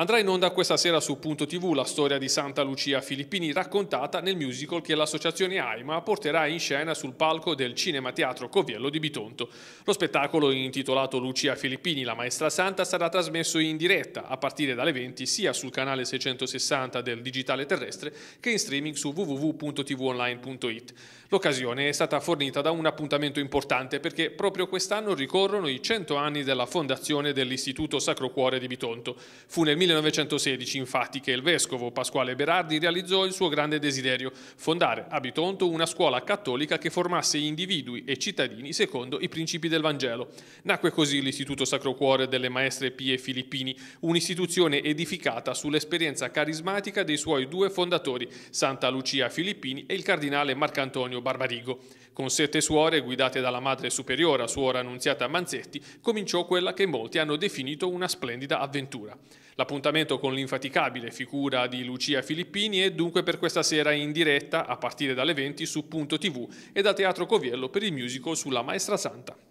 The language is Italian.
Andrà in onda questa sera su Punto TV la storia di Santa Lucia Filippini raccontata nel musical che l'associazione AIMA porterà in scena sul palco del Cinema Teatro Coviello di Bitonto. Lo spettacolo intitolato Lucia Filippini, la maestra santa, sarà trasmesso in diretta a partire dalle 20 sia sul canale 660 del digitale terrestre che in streaming su www.tvonline.it. L'occasione è stata fornita da un appuntamento importante perché proprio quest'anno ricorrono i 100 anni della fondazione dell'Istituto Sacro Cuore di Bitonto. Fu nel 1916 infatti che il vescovo Pasquale Berardi realizzò il suo grande desiderio, fondare a Bitonto una scuola cattolica che formasse individui e cittadini secondo i principi del Vangelo. Nacque così l'Istituto Sacro Cuore delle Maestre Pie Filippini, un'istituzione edificata sull'esperienza carismatica dei suoi due fondatori, Santa Lucia Filippini e il cardinale Marcantonio Barbarigo. Con sette suore, guidate dalla madre superiora, suora Annunziata Manzetti, cominciò quella che molti hanno definito una splendida avventura. La appuntamento con l'infaticabile figura di Lucia Filippini e dunque per questa sera in diretta a partire dalle 20 su Punto TV e da Teatro Coviello per il musical sulla Maestra Santa.